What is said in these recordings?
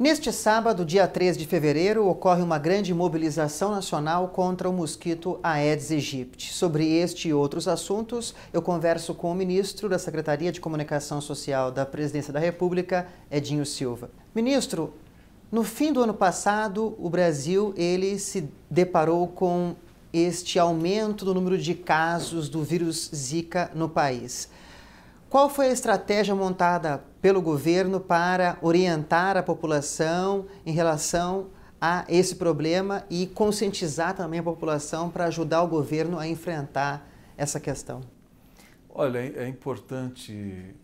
Neste sábado, dia 3 de fevereiro, ocorre uma grande mobilização nacional contra o mosquito Aedes aegypti. Sobre este e outros assuntos, eu converso com o ministro da Secretaria de Comunicação Social da Presidência da República, Edinho Silva. Ministro, no fim do ano passado, o Brasil ele se deparou com este aumento do número de casos do vírus Zika no país. Qual foi a estratégia montada pelo governo para orientar a população em relação a esse problema e conscientizar também a população para ajudar o governo a enfrentar essa questão? Olha, é importante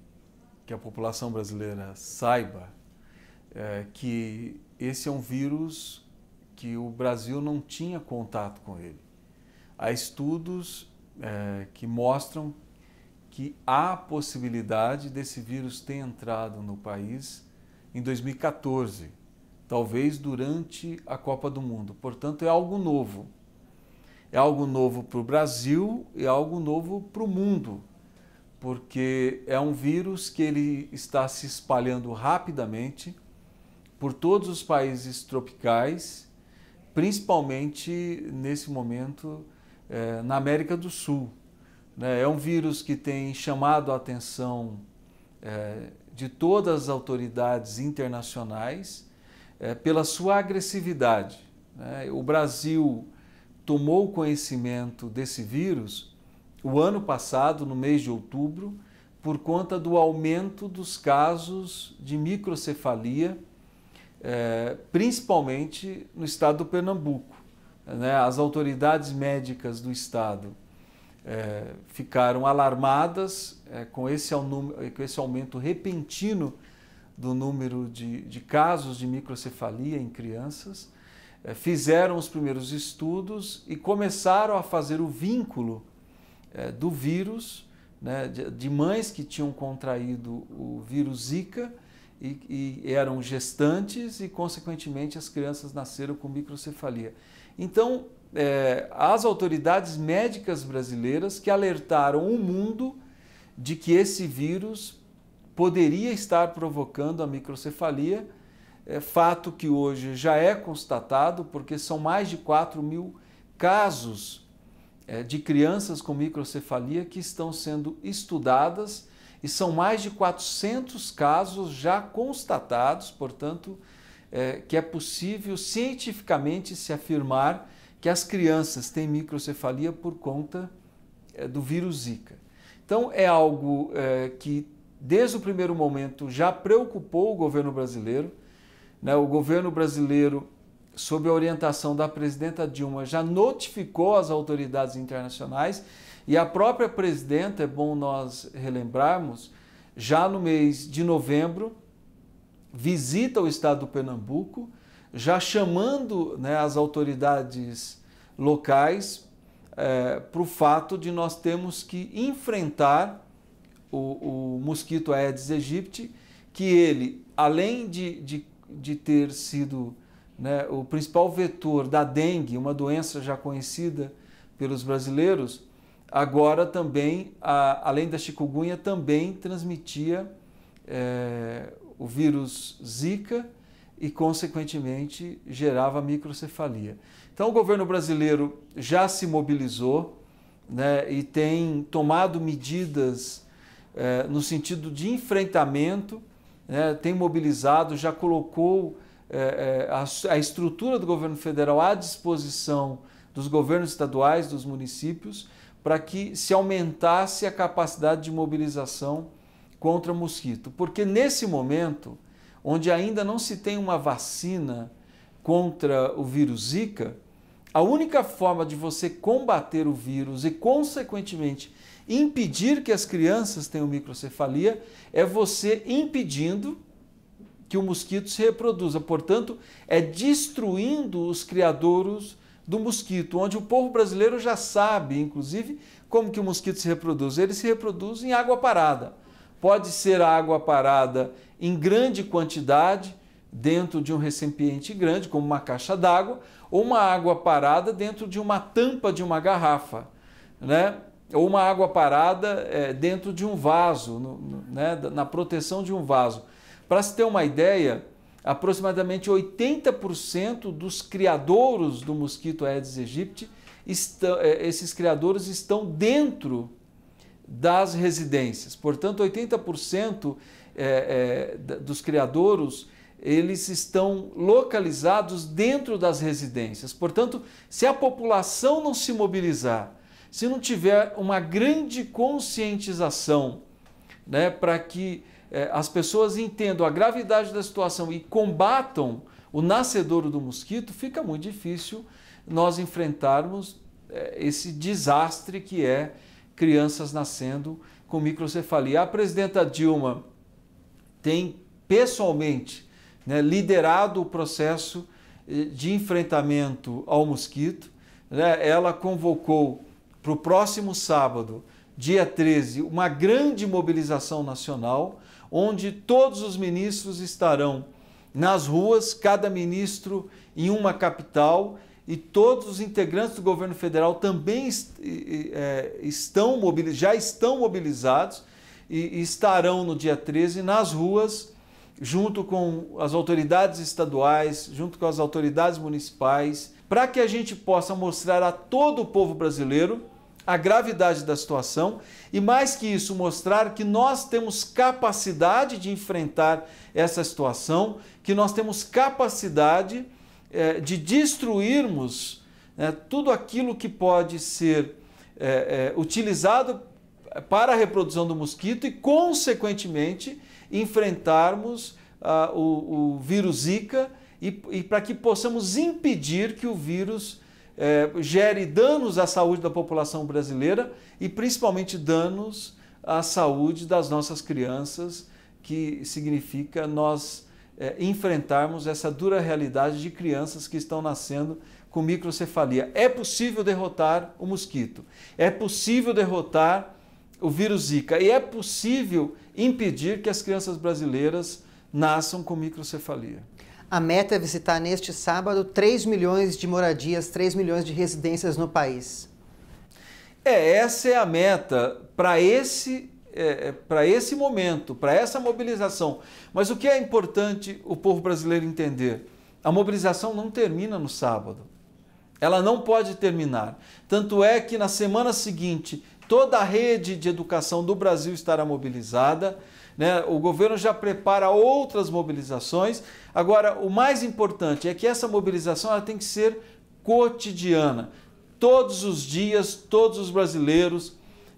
que a população brasileira saiba é, que esse é um vírus que o Brasil não tinha contato com ele. Há estudos é, que mostram que há possibilidade desse vírus ter entrado no país em 2014, talvez durante a Copa do Mundo. Portanto, é algo novo. É algo novo para o Brasil e é algo novo para o mundo, porque é um vírus que ele está se espalhando rapidamente por todos os países tropicais, principalmente nesse momento eh, na América do Sul. Né? É um vírus que tem chamado a atenção é, de todas as autoridades internacionais é, pela sua agressividade. Né? O Brasil tomou conhecimento desse vírus o ano passado, no mês de outubro, por conta do aumento dos casos de microcefalia, é, principalmente no estado do Pernambuco. Né? As autoridades médicas do estado é, ficaram alarmadas é, com, esse, é, com, esse, aumento repentino do número de, de casos de microcefalia em crianças, é, fizeram os primeiros estudos e começaram a fazer o vínculo é, do vírus, né, de, de, mães que tinham contraído o vírus Zika e, e eram gestantes e, consequentemente, as crianças nasceram com microcefalia. Então, é, as autoridades médicas brasileiras que alertaram o mundo de que esse vírus poderia estar provocando a microcefalia, é, fato que hoje já é constatado, porque são mais de 4 mil casos é, de crianças com microcefalia que estão sendo estudadas e são mais de 400 casos já constatados, portanto, é, que é possível cientificamente se afirmar que as crianças têm microcefalia por conta é, do vírus Zika. Então, é algo é, que, desde o primeiro momento, já preocupou o governo brasileiro. Né? O governo brasileiro, sob a orientação da presidenta Dilma, já notificou as autoridades internacionais e a própria presidenta, é bom nós relembrarmos, já no mês de novembro, visita o estado do Pernambuco já chamando né, as autoridades locais é, para o fato de nós termos que enfrentar o, o mosquito Aedes aegypti, que ele, além de, de, de ter sido né, o principal vetor da dengue, uma doença já conhecida pelos brasileiros, agora também, a, além da chikungunya, também transmitia é, o vírus Zika e, consequentemente, gerava microcefalia. Então, o governo brasileiro já se mobilizou né, e tem tomado medidas eh, no sentido de enfrentamento, né, tem mobilizado, já colocou eh, eh, a, a estrutura do governo federal à disposição dos governos estaduais, dos municípios, para que se aumentasse a capacidade de mobilização contra mosquito. Porque nesse momento, onde ainda não se tem uma vacina contra o vírus Zika, a única forma de você combater o vírus e, consequentemente, impedir que as crianças tenham microcefalia é você impedindo que o mosquito se reproduza. Portanto, é destruindo os criadouros do mosquito, onde o povo brasileiro já sabe, inclusive, como que o mosquito se reproduz. Ele se reproduz em água parada pode ser água parada em grande quantidade dentro de um recipiente grande, como uma caixa d'água, ou uma água parada dentro de uma tampa de uma garrafa, né? ou uma água parada é, dentro de um vaso, no, no, né? na proteção de um vaso. Para se ter uma ideia, aproximadamente 80% dos criadouros do mosquito Aedes aegypti, é, esses criadouros estão dentro das residências. Portanto, 80% é, é, dos criadouros eles estão localizados dentro das residências. Portanto, se a população não se mobilizar, se não tiver uma grande conscientização né, para que é, as pessoas entendam a gravidade da situação e combatam o nascedouro do mosquito, fica muito difícil nós enfrentarmos é, esse desastre que é crianças nascendo com microcefalia. A presidenta Dilma tem pessoalmente né, liderado o processo eh, de enfrentamento ao mosquito. Né? Ela convocou para o próximo sábado, dia 13, uma grande mobilização nacional, onde todos os ministros estarão nas ruas, cada ministro em uma capital e todos os integrantes do governo federal também é, estão já estão mobilizados e estarão no dia 13 nas ruas, junto com as autoridades estaduais, junto com as autoridades municipais, para que a gente possa mostrar a todo o povo brasileiro a gravidade da situação e, mais que isso, mostrar que nós temos capacidade de enfrentar essa situação, que nós temos capacidade é, de destruirmos né, tudo aquilo que pode ser é, é, utilizado para a reprodução do mosquito e, consequentemente, enfrentarmos ah, o, o, vírus Zika e, e para que possamos impedir que o vírus é, gere danos à saúde da população brasileira e principalmente danos à saúde das nossas crianças, que significa nós é, enfrentarmos essa dura realidade de crianças que estão nascendo com microcefalia. É possível derrotar o mosquito, é possível derrotar o vírus Zika e é possível impedir que as crianças brasileiras nasçam com microcefalia. A meta é visitar neste sábado 3 milhões de moradias, 3 milhões de residências no país. É, essa é a meta para esse é, é para esse momento, para essa mobilização. Mas o que é importante o povo brasileiro entender? A mobilização não termina no sábado. Ela não pode terminar. Tanto é que na semana seguinte, toda a rede de educação do Brasil estará mobilizada. Né? O governo já prepara outras mobilizações. Agora, o mais importante é que essa mobilização ela tem que ser cotidiana. Todos os dias, todos os brasileiros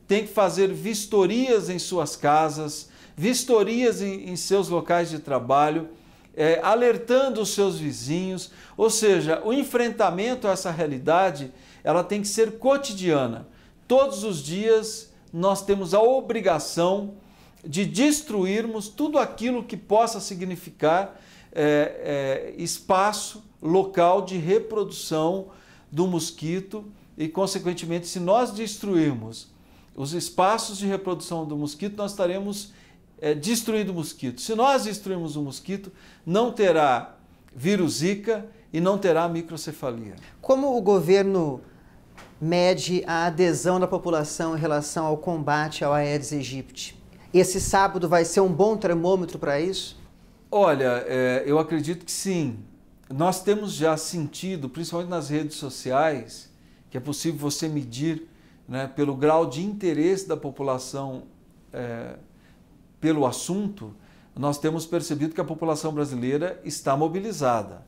tem que fazer vistorias em suas casas, vistorias em, em seus locais de trabalho, é, alertando os seus vizinhos. Ou seja, o enfrentamento a essa realidade ela tem que ser cotidiana. Todos os dias nós temos a obrigação de destruirmos tudo aquilo que possa significar é, é, espaço local de reprodução do mosquito e, consequentemente, se nós destruirmos os espaços de reprodução do mosquito, nós estaremos é, destruindo o mosquito. Se nós destruirmos o mosquito, não terá vírus Zika e não terá microcefalia. Como o governo mede a adesão da população em relação ao combate ao Aedes aegypti? Esse sábado vai ser um bom termômetro para isso? Olha, é, eu acredito que sim. Nós temos já sentido, principalmente nas redes sociais, que é possível você medir né, pelo grau de interesse da população é, pelo assunto, nós temos percebido que a população brasileira está mobilizada.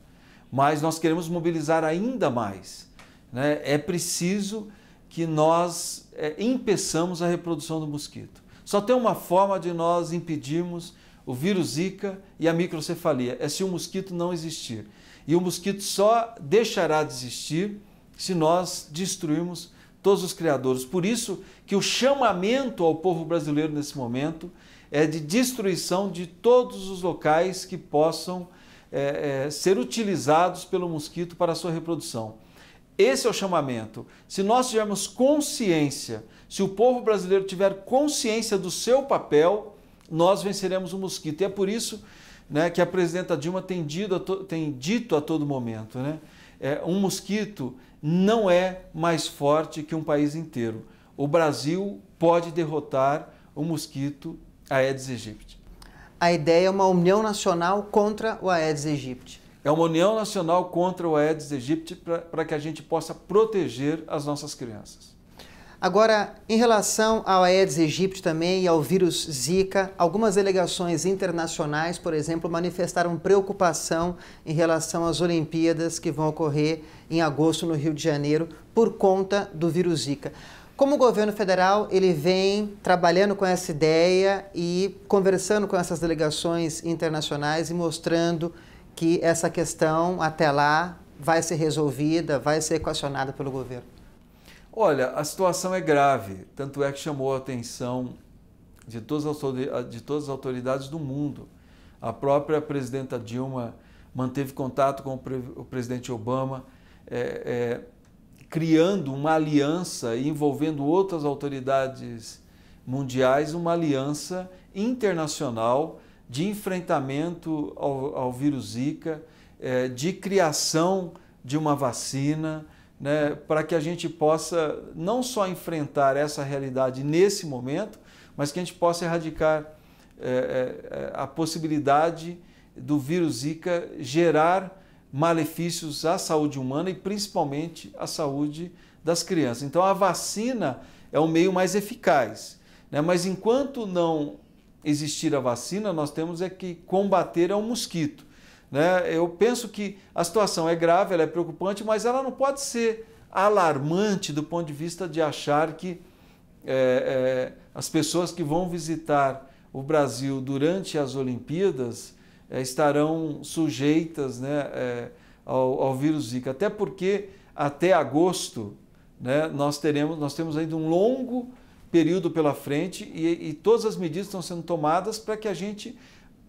Mas nós queremos mobilizar ainda mais. Né? É preciso que nós é, impeçamos a reprodução do mosquito. Só tem uma forma de nós impedirmos o vírus Zika e a microcefalia: é se o mosquito não existir. E o mosquito só deixará de existir se nós destruirmos todos os criadores. Por isso que o chamamento ao povo brasileiro nesse momento é de destruição de todos os locais que possam é, é, ser utilizados pelo mosquito para a sua reprodução. Esse é o chamamento. Se nós tivermos consciência, se o povo brasileiro tiver consciência do seu papel, nós venceremos o mosquito. E é por isso né, que a presidenta Dilma tem, dito a, to, tem dito a todo momento: né? É, um mosquito não é mais forte que um país inteiro. O Brasil pode derrotar o mosquito Aedes aegypti. A ideia é uma união nacional contra o Aedes aegypti. É uma união nacional contra o Aedes aegypti para que a gente possa proteger as nossas crianças. Agora, em relação ao Aedes aegypti também e ao vírus Zika, algumas delegações internacionais, por exemplo, manifestaram preocupação em relação às Olimpíadas que vão ocorrer em agosto no Rio de Janeiro por conta do vírus Zika. Como o governo federal ele vem trabalhando com essa ideia e conversando com essas delegações internacionais e mostrando que essa questão até lá vai ser resolvida, vai ser equacionada pelo governo? Olha, a situação é grave, tanto é que chamou a atenção de todas as, de todas as autoridades do mundo. A própria presidenta Dilma manteve contato com o, pre, o presidente Obama, é, é, criando uma aliança e envolvendo outras autoridades mundiais, uma aliança internacional de enfrentamento ao, ao vírus Zika, é, de criação de uma vacina né, para que a gente possa não só enfrentar essa realidade nesse momento, mas que a gente possa erradicar é, é, é, a possibilidade do vírus Zika gerar malefícios à saúde humana e principalmente à saúde das crianças. Então a vacina é o meio mais eficaz, né? mas enquanto não existir a vacina, nós temos é que combater ao mosquito. Né? Eu penso que a situação é grave, ela é preocupante, mas ela não pode ser alarmante do ponto de vista de achar que é, é, as pessoas que vão visitar o Brasil durante as Olimpíadas é, estarão sujeitas né, é, ao, ao, vírus Zika. Até porque até agosto né, nós, teremos, nós temos ainda um longo período pela frente e, e todas as medidas estão sendo tomadas para que a gente,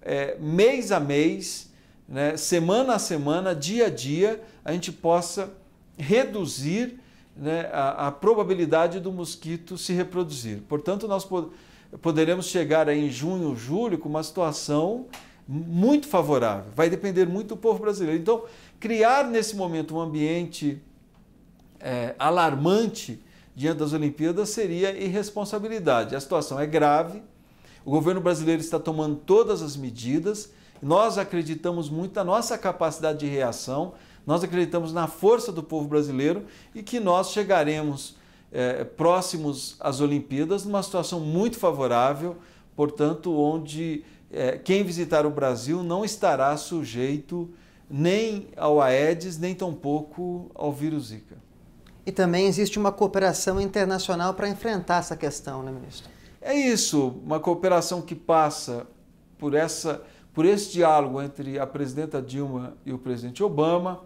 é, mês a mês, né, semana a semana, dia a dia, a gente possa reduzir né, a, a, probabilidade do mosquito se reproduzir. Portanto, nós poderemos chegar aí em junho, julho, com uma situação muito favorável. Vai depender muito do povo brasileiro. Então, criar nesse momento um ambiente é, alarmante diante das Olimpíadas seria irresponsabilidade. A situação é grave, o governo brasileiro está tomando todas as medidas, nós acreditamos muito na nossa capacidade de reação, nós acreditamos na força do povo brasileiro e que nós chegaremos é, próximos às Olimpíadas numa situação muito favorável, portanto, onde é, quem visitar o Brasil não estará sujeito nem ao Aedes, nem tampouco ao vírus Zika. E também existe uma cooperação internacional para enfrentar essa questão, né, ministro? É isso, uma cooperação que passa por essa por esse diálogo entre a presidenta Dilma e o presidente Obama,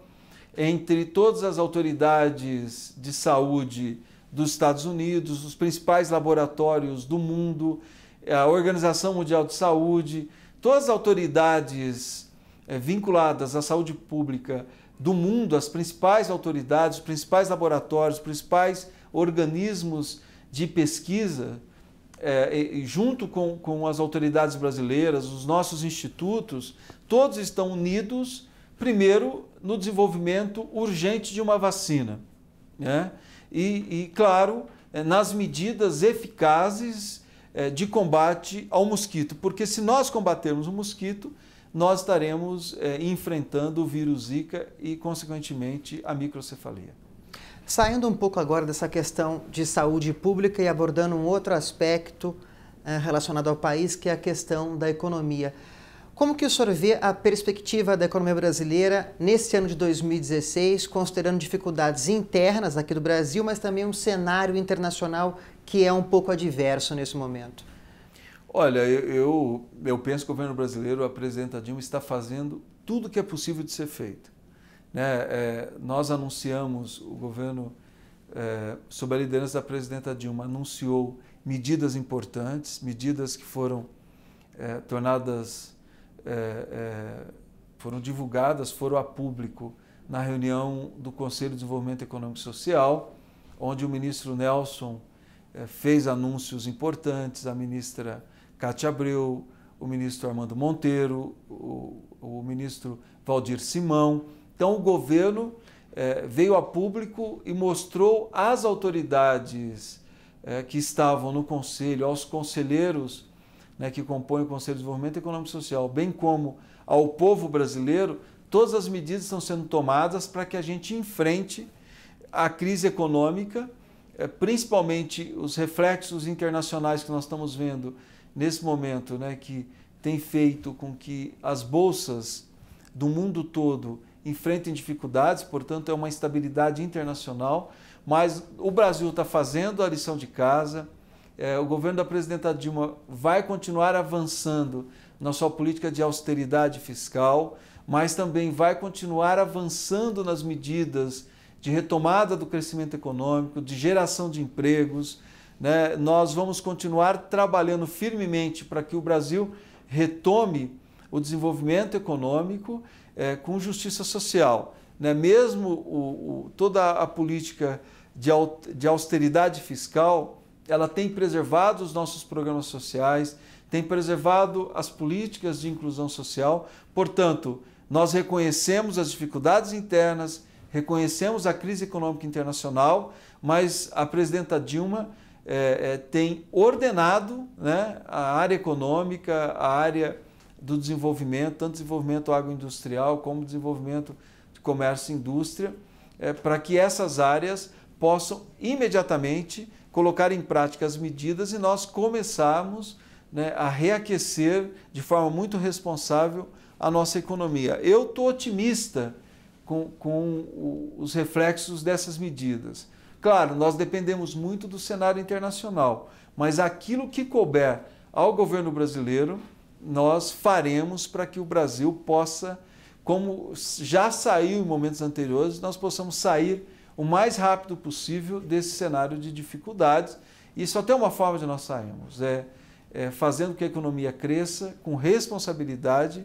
entre todas as autoridades de saúde dos Estados Unidos, os principais laboratórios do mundo, a Organização Mundial de Saúde, todas as autoridades eh, vinculadas à saúde pública do mundo, as principais autoridades, os principais laboratórios, os principais organismos de pesquisa, é, junto com, com as autoridades brasileiras, os nossos institutos, todos estão unidos, primeiro, no desenvolvimento urgente de uma vacina. Né? E, e, claro, é, nas medidas eficazes é, de combate ao mosquito, porque se nós combatermos o mosquito, nós estaremos é, enfrentando o vírus Zika e, consequentemente, a microcefalia. Saindo um pouco agora dessa questão de saúde pública e abordando um outro aspecto eh, relacionado ao país, que é a questão da economia. Como que o senhor vê a perspectiva da economia brasileira nesse ano de 2016, considerando dificuldades internas aqui do Brasil, mas também um cenário internacional que é um pouco adverso nesse momento? Olha, eu, eu penso que o governo brasileiro, a presidenta Dilma, está fazendo tudo o que é possível de ser feito. Né? É, nós anunciamos, o governo, é, sob a liderança da presidenta Dilma, anunciou medidas importantes, medidas que foram é, tornadas, é, é, foram divulgadas, foram a público na reunião do Conselho de Desenvolvimento Econômico e Social, onde o ministro Nelson é, fez anúncios importantes, a ministra Cátia Abreu, o ministro Armando Monteiro, o, o ministro Valdir Simão, então o governo eh, veio a público e mostrou às autoridades eh, que estavam no conselho, aos conselheiros né, que compõem o Conselho de Desenvolvimento Econômico e Social, bem como ao povo brasileiro, todas as medidas estão sendo tomadas para que a gente enfrente a crise econômica, eh, principalmente os reflexos internacionais que nós estamos vendo nesse momento, né, que tem feito com que as bolsas do mundo todo enfrentem dificuldades, portanto, é uma instabilidade internacional. Mas o Brasil está fazendo a lição de casa. É, o governo da presidenta Dilma vai continuar avançando na sua política de austeridade fiscal, mas também vai continuar avançando nas medidas de retomada do crescimento econômico, de geração de empregos. Né? Nós vamos continuar trabalhando firmemente para que o Brasil retome o desenvolvimento econômico é, com justiça social. Né? Mesmo o, o, toda a política de, de austeridade fiscal, ela tem preservado os nossos programas sociais, tem preservado as políticas de inclusão social. Portanto, nós reconhecemos as dificuldades internas, reconhecemos a crise econômica internacional, mas a presidenta Dilma é, é, tem ordenado né, a área econômica, a área do desenvolvimento, tanto desenvolvimento agroindustrial como desenvolvimento de comércio e indústria, é, para que essas áreas possam imediatamente colocar em prática as medidas e nós começarmos né, a reaquecer de forma muito responsável a nossa economia. Eu estou otimista com, com os reflexos dessas medidas. Claro, nós dependemos muito do cenário internacional, mas aquilo que couber ao governo brasileiro, nós faremos para que o Brasil possa, como já saiu em momentos anteriores, nós possamos sair o mais rápido possível desse cenário de dificuldades. E só tem uma forma de nós sairmos, é, é fazendo com que a economia cresça com responsabilidade,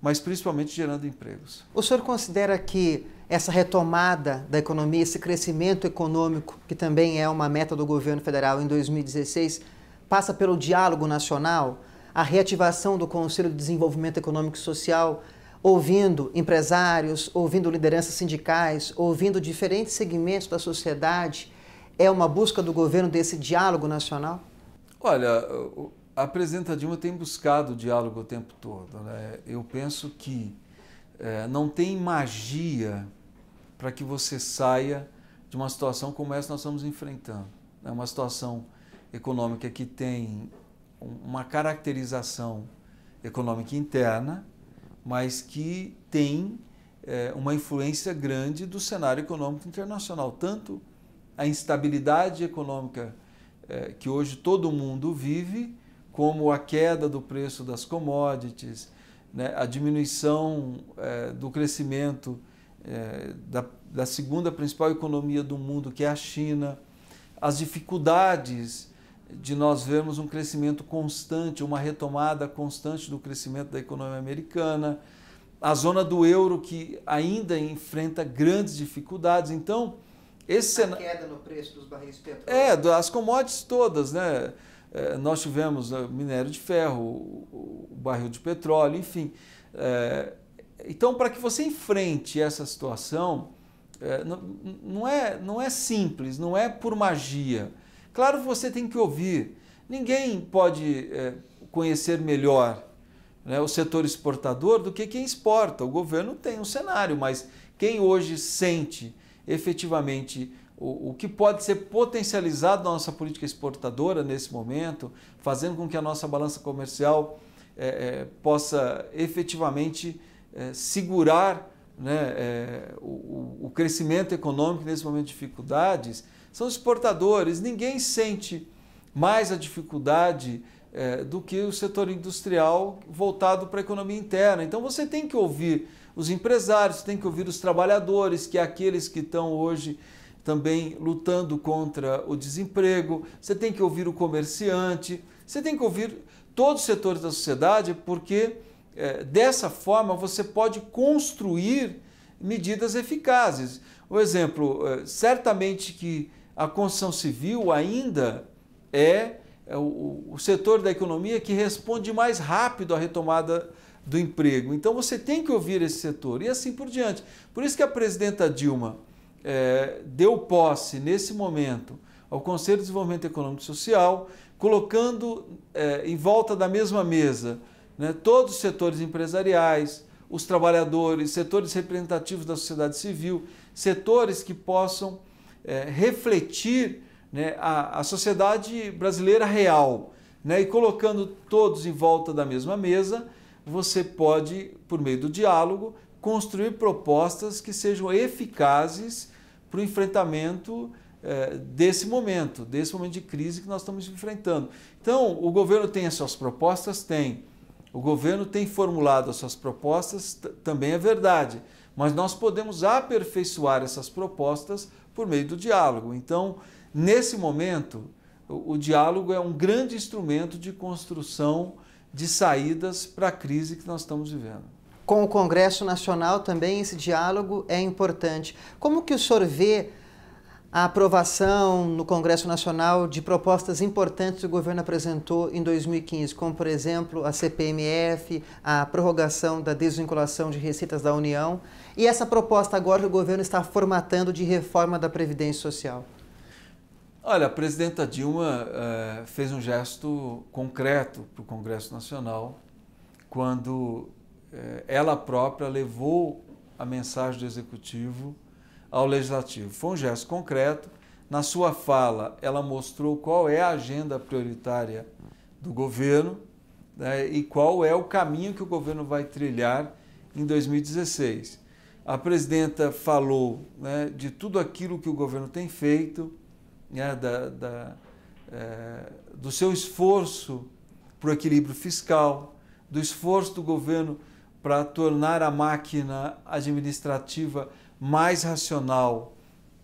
mas principalmente gerando empregos. O senhor considera que essa retomada da economia, esse crescimento econômico, que também é uma meta do governo federal em 2016, passa pelo diálogo nacional? a reativação do Conselho de Desenvolvimento Econômico e Social, ouvindo empresários, ouvindo lideranças sindicais, ouvindo diferentes segmentos da sociedade, é uma busca do governo desse diálogo nacional? Olha, a presidenta Dilma tem buscado o diálogo o tempo todo. Né? Eu penso que é, não tem magia para que você saia de uma situação como essa que nós estamos enfrentando. É uma situação econômica que tem uma caracterização econômica interna, mas que tem é, uma influência grande do cenário econômico internacional. Tanto a instabilidade econômica é, que hoje todo mundo vive, como a queda do preço das commodities, né, a diminuição é, do crescimento é, da, da segunda principal economia do mundo, que é a China, as dificuldades de nós vermos um crescimento constante, uma retomada constante do crescimento da economia americana, a zona do euro que ainda enfrenta grandes dificuldades. Então, esse a queda no preço dos barris de petróleo. É, das commodities todas, né? É, nós tivemos né, minério de ferro, o, barril de petróleo, enfim. É, então, para que você enfrente essa situação, é, não, é, não é simples, não é por magia. Claro, você tem que ouvir. Ninguém pode é, conhecer melhor né, o setor exportador do que quem exporta. O governo tem um cenário, mas quem hoje sente efetivamente o, o que pode ser potencializado na nossa política exportadora nesse momento, fazendo com que a nossa balança comercial é, é, possa efetivamente é, segurar né, é, o, o crescimento econômico nesse momento de dificuldades são os exportadores. Ninguém sente mais a dificuldade é, do que o setor industrial voltado para a economia interna. Então você tem que ouvir os empresários, tem que ouvir os trabalhadores, que é aqueles que estão hoje também lutando contra o desemprego, você tem que ouvir o comerciante, você tem que ouvir todos os setores da sociedade, porque é, dessa forma você pode construir medidas eficazes. Um exemplo, é, certamente que a construção civil ainda é, é o, setor da economia que responde mais rápido à retomada do emprego. Então você tem que ouvir esse setor e assim por diante. Por isso que a presidenta Dilma é, deu posse nesse momento ao Conselho de Desenvolvimento Econômico e Social, colocando é, em volta da mesma mesa né, todos os setores empresariais, os trabalhadores, setores representativos da sociedade civil, setores que possam é, refletir né, a, a sociedade brasileira real. Né, e colocando todos em volta da mesma mesa, você pode, por meio do diálogo, construir propostas que sejam eficazes para o enfrentamento é, desse momento, desse momento de crise que nós estamos enfrentando. Então, o governo tem as suas propostas? Tem. O governo tem formulado as suas propostas? Também é verdade. Mas nós podemos aperfeiçoar essas propostas por meio do diálogo. Então, nesse momento, o, o diálogo é um grande instrumento de construção de saídas para a crise que nós estamos vivendo. Com o Congresso Nacional também esse diálogo é importante. Como que o senhor vê a aprovação no Congresso Nacional de propostas importantes que o governo apresentou em 2015, como, por exemplo, a CPMF, a prorrogação da desvinculação de receitas da União, e essa proposta agora que o governo está formatando de reforma da Previdência Social? Olha, a presidenta Dilma eh, fez um gesto concreto para o Congresso Nacional quando eh, ela própria levou a mensagem do Executivo ao Legislativo. Foi um gesto concreto. Na sua fala, ela mostrou qual é a agenda prioritária do governo né, e qual é o caminho que o governo vai trilhar em 2016. A presidenta falou né, de tudo aquilo que o governo tem feito, né, da, da, é, do seu esforço para o equilíbrio fiscal, do esforço do governo para tornar a máquina administrativa mais racional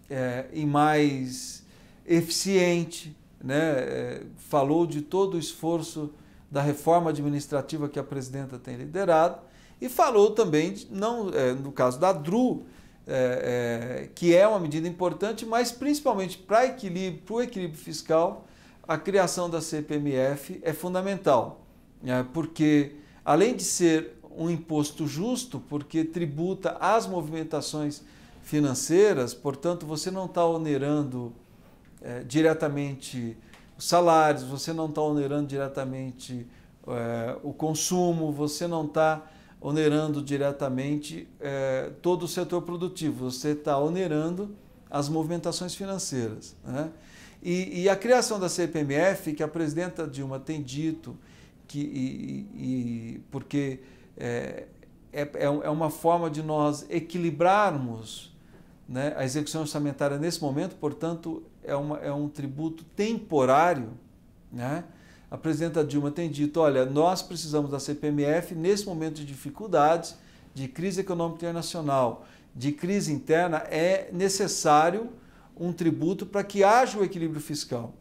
é, e mais eficiente, né? É, falou de todo o esforço da reforma administrativa que a presidenta tem liderado e falou também, de, não é, no caso da DRU, é, é, que é uma medida importante, mas principalmente para equilíbrio, o equilíbrio fiscal, a criação da CPMF é fundamental, né? porque além de ser um imposto justo, porque tributa as movimentações financeiras, portanto, você não está onerando é, diretamente os salários, você não está onerando diretamente é, o consumo, você não está onerando diretamente é, todo o setor produtivo, você está onerando as movimentações financeiras. Né? E, e, a criação da CPMF, que a presidenta Dilma tem dito, que, e, e porque é, é, é, é uma forma de nós equilibrarmos né, a execução orçamentária nesse momento, portanto, é, uma, é um tributo temporário. Né? A presidenta Dilma tem dito: olha, nós precisamos da CPMF nesse momento de dificuldades, de crise econômica internacional, de crise interna, é necessário um tributo para que haja o equilíbrio fiscal.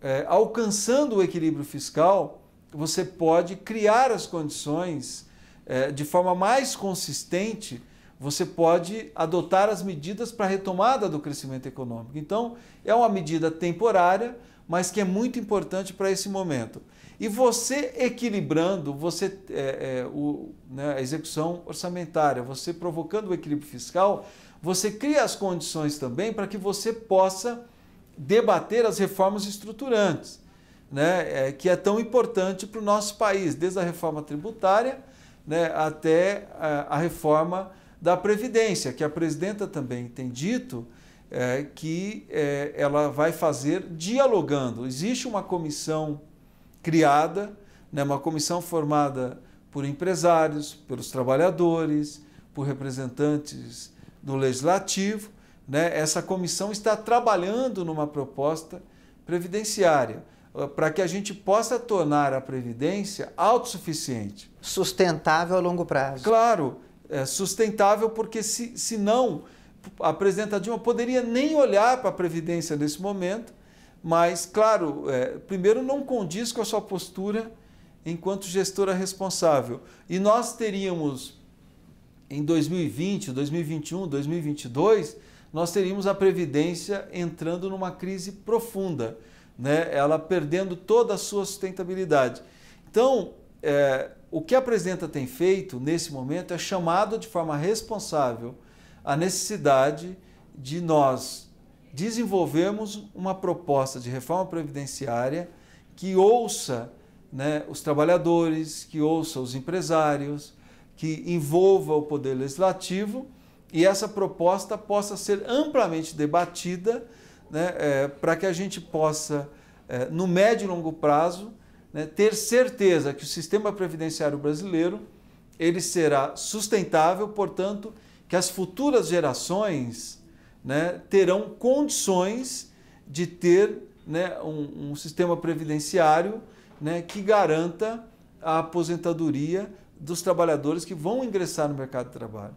É, alcançando o equilíbrio fiscal, você pode criar as condições é, de forma mais consistente, você pode adotar as medidas para a retomada do crescimento econômico. Então, é uma medida temporária, mas que é muito importante para esse momento. E você equilibrando você, é, é, o, né, a execução orçamentária, você provocando o equilíbrio fiscal, você cria as condições também para que você possa debater as reformas estruturantes, né, é, que é tão importante para o nosso país, desde a reforma tributária né, até a, a, reforma da Previdência, que a presidenta também tem dito é, que é, ela vai fazer dialogando. Existe uma comissão criada, né, uma comissão formada por empresários, pelos trabalhadores, por representantes do legislativo. Né? Essa comissão está trabalhando numa proposta previdenciária. Eh, para que a gente possa tornar a Previdência autossuficiente. Sustentável a longo prazo. Claro, é sustentável porque se, se não, a presidenta Dilma poderia nem olhar para a Previdência nesse momento, mas, claro, é, primeiro não condiz com a sua postura enquanto gestora responsável. E nós teríamos, em 2020, 2021, 2022, nós teríamos a Previdência entrando numa crise profunda né, ela perdendo toda a sua sustentabilidade. Então, é, o que a presidenta tem feito nesse momento é chamado de forma responsável a necessidade de nós desenvolvermos uma proposta de reforma previdenciária que ouça né, os trabalhadores, que ouça os empresários, que envolva o poder legislativo e essa proposta possa ser amplamente debatida né, é, para que a gente possa, é, no médio e longo prazo, né, ter certeza que o sistema previdenciário brasileiro ele será sustentável, portanto, que as futuras gerações né, terão condições de ter né, um, um, sistema previdenciário né, que garanta a aposentadoria dos trabalhadores que vão ingressar no mercado de trabalho.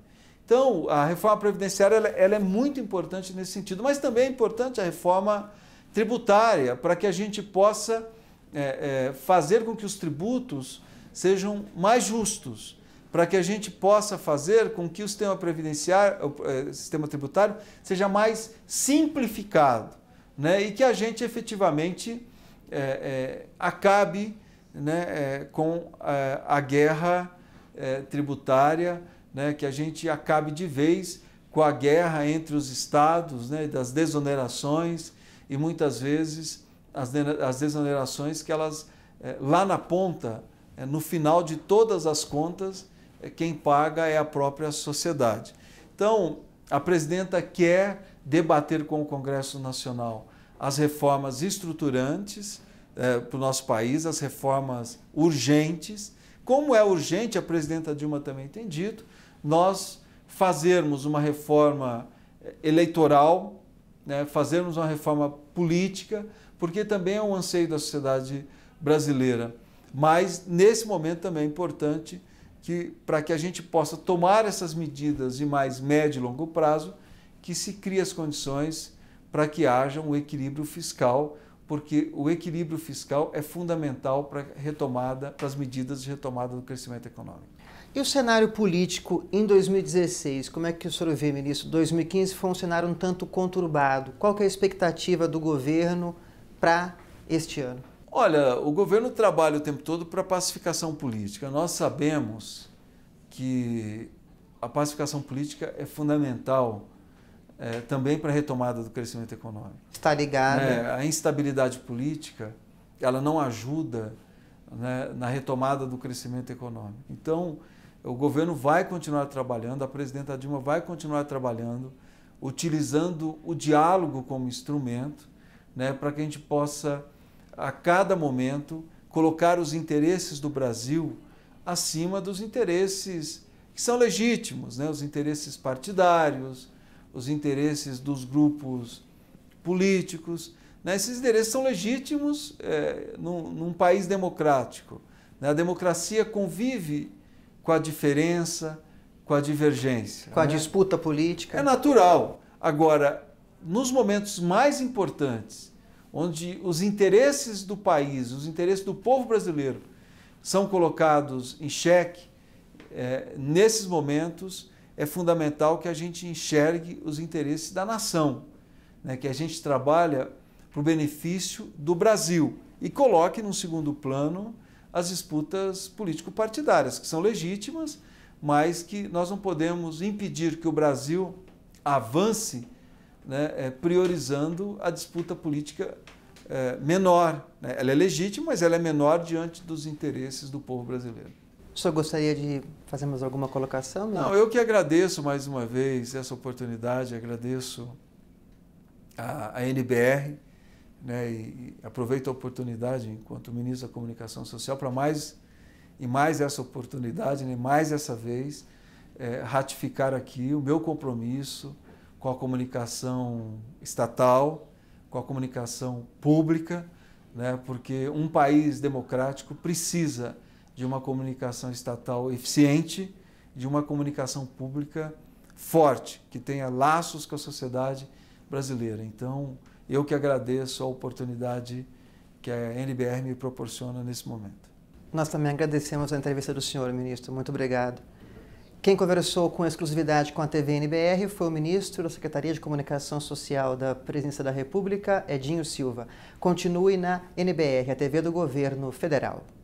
Então, a reforma previdenciária ela, ela é muito importante nesse sentido, mas também é importante a reforma tributária para que a gente possa é, é, fazer com que os tributos sejam mais justos para que a gente possa fazer com que o sistema previdenciário, o é, sistema tributário, seja mais simplificado, né? E que a gente efetivamente é, é, acabe né, é, com é, a guerra é, tributária né, que a gente acabe de vez com a guerra entre os estados, né, das desonerações e muitas vezes as, as desonerações que elas é, lá na ponta, é, no final de todas as contas, é, quem paga é a própria sociedade. Então, a presidenta quer debater com o Congresso Nacional as reformas estruturantes para o nosso país, as reformas urgentes. Como é urgente, a presidenta Dilma também tem dito, nós fazermos uma reforma eh, eleitoral, né, fazermos uma reforma política, porque também é um anseio da sociedade brasileira. Mas nesse momento também é importante que para que a gente possa tomar essas medidas de mais médio e longo prazo, que se criem as condições para que haja um equilíbrio fiscal, porque o equilíbrio fiscal é fundamental para retomada, para as medidas de retomada do crescimento econômico. E o cenário político em 2016, como é que o senhor vê, ministro? 2015 foi um cenário um tanto conturbado. Qual é a expectativa do governo para este ano? Olha, o governo trabalha o tempo todo para pacificação política. Nós sabemos que a pacificação política é fundamental é, também para a retomada do crescimento econômico. Está ligado. É, né? A instabilidade política, ela não ajuda né, na retomada do crescimento econômico. Então, o governo vai continuar trabalhando, a presidenta Dilma vai continuar trabalhando, utilizando o diálogo como instrumento, né, para que a gente possa, a cada momento, colocar os interesses do Brasil acima dos interesses que são legítimos, né, os interesses partidários, os interesses dos grupos políticos. Né, esses interesses são legítimos é, num, num país democrático. Né, a democracia convive com a diferença, com a divergência. Com né? a disputa política. É natural. Agora, nos momentos mais importantes, onde os interesses do país, os interesses do povo brasileiro são colocados em xeque, é, nesses momentos é fundamental que a gente enxergue os interesses da nação, né? que a gente trabalha para o benefício do Brasil e coloque num segundo plano as disputas político-partidárias, que são legítimas, mas que nós não podemos impedir que o Brasil avance né, é, priorizando a disputa política é, menor. Né? Ela é legítima, mas ela é menor diante dos interesses do povo brasileiro. O senhor gostaria de fazer mais alguma colocação? Não, não eu que agradeço mais uma vez essa oportunidade, agradeço a, a NBR né, e aproveito a oportunidade, enquanto ministro da Comunicação Social, para mais e mais essa oportunidade, né, mais essa vez, é, ratificar aqui o meu compromisso com a comunicação estatal, com a comunicação pública, né, porque um país democrático precisa de uma comunicação estatal eficiente, de uma comunicação pública forte, que tenha laços com a sociedade brasileira. Então, eu que agradeço a oportunidade que a NBR me proporciona nesse momento. Nós também agradecemos a entrevista do senhor, ministro. Muito obrigado. Quem conversou com exclusividade com a TV NBR foi o ministro da Secretaria de Comunicação Social da Presidência da República, Edinho Silva. Continue na NBR, a TV do Governo Federal.